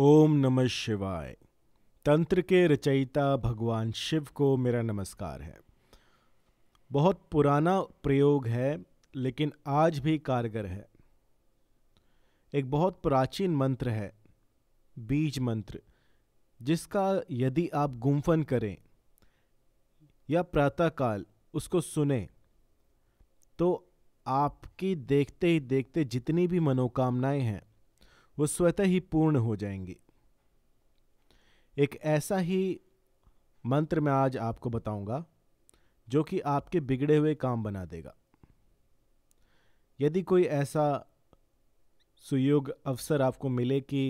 ओम नमः शिवाय तंत्र के रचयिता भगवान शिव को मेरा नमस्कार है बहुत पुराना प्रयोग है लेकिन आज भी कारगर है एक बहुत प्राचीन मंत्र है बीज मंत्र जिसका यदि आप गुम्फन करें या प्रातःकाल उसको सुने तो आपकी देखते ही देखते जितनी भी मनोकामनाएं हैं वो स्वतः ही पूर्ण हो जाएंगे एक ऐसा ही मंत्र मैं आज आपको बताऊंगा जो कि आपके बिगड़े हुए काम बना देगा यदि कोई ऐसा सुयोग अवसर आपको मिले कि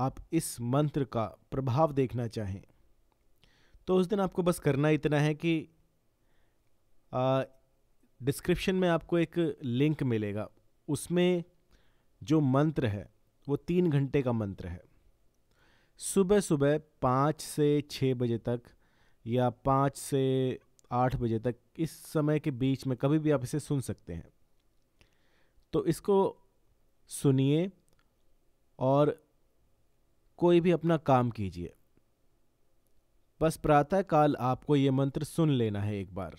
आप इस मंत्र का प्रभाव देखना चाहें तो उस दिन आपको बस करना इतना है कि डिस्क्रिप्शन में आपको एक लिंक मिलेगा उसमें जो मंत्र है वो तीन घंटे का मंत्र है सुबह सुबह पाँच से छः बजे तक या पाँच से आठ बजे तक इस समय के बीच में कभी भी आप इसे सुन सकते हैं तो इसको सुनिए और कोई भी अपना काम कीजिए बस प्रातःकाल आपको ये मंत्र सुन लेना है एक बार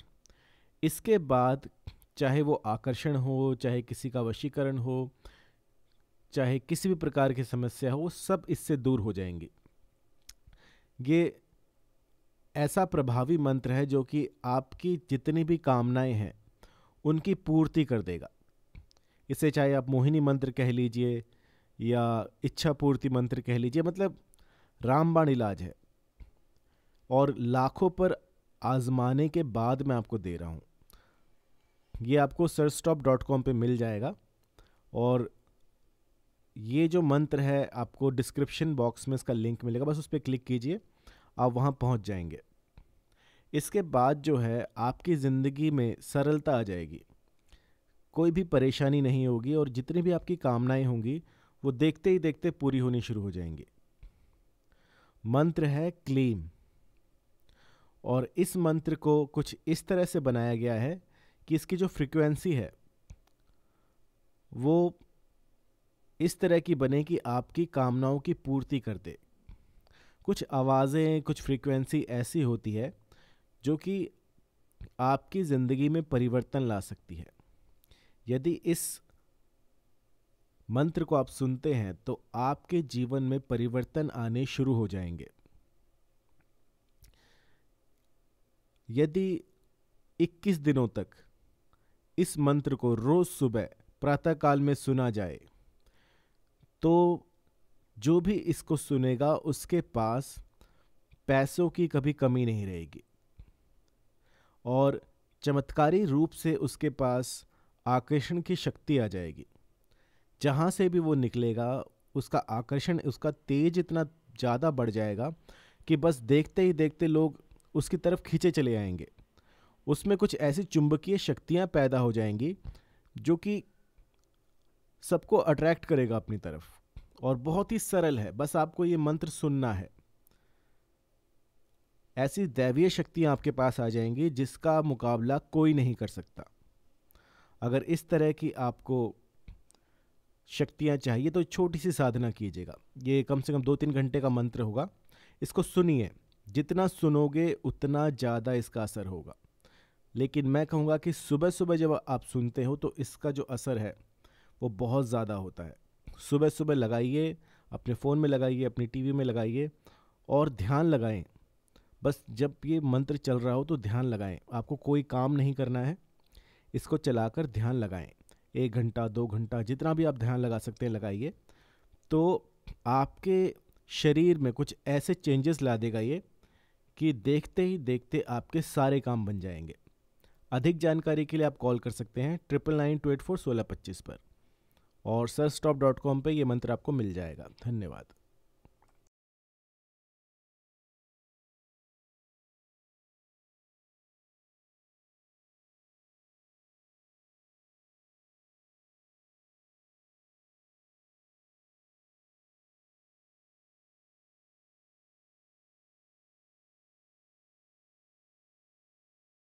इसके बाद चाहे वो आकर्षण हो चाहे किसी का वशीकरण हो चाहे किसी भी प्रकार की समस्या हो वो सब इससे दूर हो जाएंगी ये ऐसा प्रभावी मंत्र है जो कि आपकी जितनी भी कामनाएं हैं उनकी पूर्ति कर देगा इसे चाहे आप मोहिनी मंत्र कह लीजिए या इच्छा पूर्ति मंत्र कह लीजिए मतलब रामबाण इलाज है और लाखों पर आजमाने के बाद मैं आपको दे रहा हूँ ये आपको सरस्टॉप डॉट कॉम पर मिल जाएगा और ये जो मंत्र है आपको डिस्क्रिप्शन बॉक्स में इसका लिंक मिलेगा बस उस पर क्लिक कीजिए आप वहाँ पहुँच जाएंगे इसके बाद जो है आपकी ज़िंदगी में सरलता आ जाएगी कोई भी परेशानी नहीं होगी और जितनी भी आपकी कामनाएं होंगी वो देखते ही देखते पूरी होनी शुरू हो जाएंगी मंत्र है क्लीम और इस मंत्र को कुछ इस तरह से बनाया गया है कि इसकी जो फ्रीक्वेंसी है वो इस तरह की बने कि आपकी कामनाओं की पूर्ति कर दे कुछ आवाज़ें कुछ फ्रीक्वेंसी ऐसी होती है जो कि आपकी ज़िंदगी में परिवर्तन ला सकती है यदि इस मंत्र को आप सुनते हैं तो आपके जीवन में परिवर्तन आने शुरू हो जाएंगे यदि 21 दिनों तक इस मंत्र को रोज़ सुबह प्रातःकाल में सुना जाए तो जो भी इसको सुनेगा उसके पास पैसों की कभी कमी नहीं रहेगी और चमत्कारी रूप से उसके पास आकर्षण की शक्ति आ जाएगी जहाँ से भी वो निकलेगा उसका आकर्षण उसका तेज इतना ज़्यादा बढ़ जाएगा कि बस देखते ही देखते लोग उसकी तरफ खींचे चले आएंगे उसमें कुछ ऐसी चुंबकीय शक्तियाँ पैदा हो जाएंगी जो कि सबको अट्रैक्ट करेगा अपनी तरफ और बहुत ही सरल है बस आपको ये मंत्र सुनना है ऐसी दैवीय शक्तियाँ आपके पास आ जाएंगी जिसका मुकाबला कोई नहीं कर सकता अगर इस तरह की आपको शक्तियाँ चाहिए तो छोटी सी साधना कीजिएगा ये कम से कम दो तीन घंटे का मंत्र होगा इसको सुनिए जितना सुनोगे उतना ज़्यादा इसका असर होगा लेकिन मैं कहूँगा कि सुबह सुबह जब आप सुनते हो तो इसका जो असर है वो बहुत ज़्यादा होता है सुबह सुबह लगाइए अपने फ़ोन में लगाइए अपनी टीवी में लगाइए और ध्यान लगाएं बस जब ये मंत्र चल रहा हो तो ध्यान लगाएं आपको कोई काम नहीं करना है इसको चलाकर ध्यान लगाएं एक घंटा दो घंटा जितना भी आप ध्यान लगा सकते हैं लगाइए तो आपके शरीर में कुछ ऐसे चेंजेस ला देगा ये कि देखते ही देखते आपके सारे काम बन जाएंगे अधिक जानकारी के लिए आप कॉल कर सकते हैं triple nine two eight four सोलह पच्चीस पर और सर स्टॉप डॉट कॉम पर यह मंत्र आपको मिल जाएगा धन्यवाद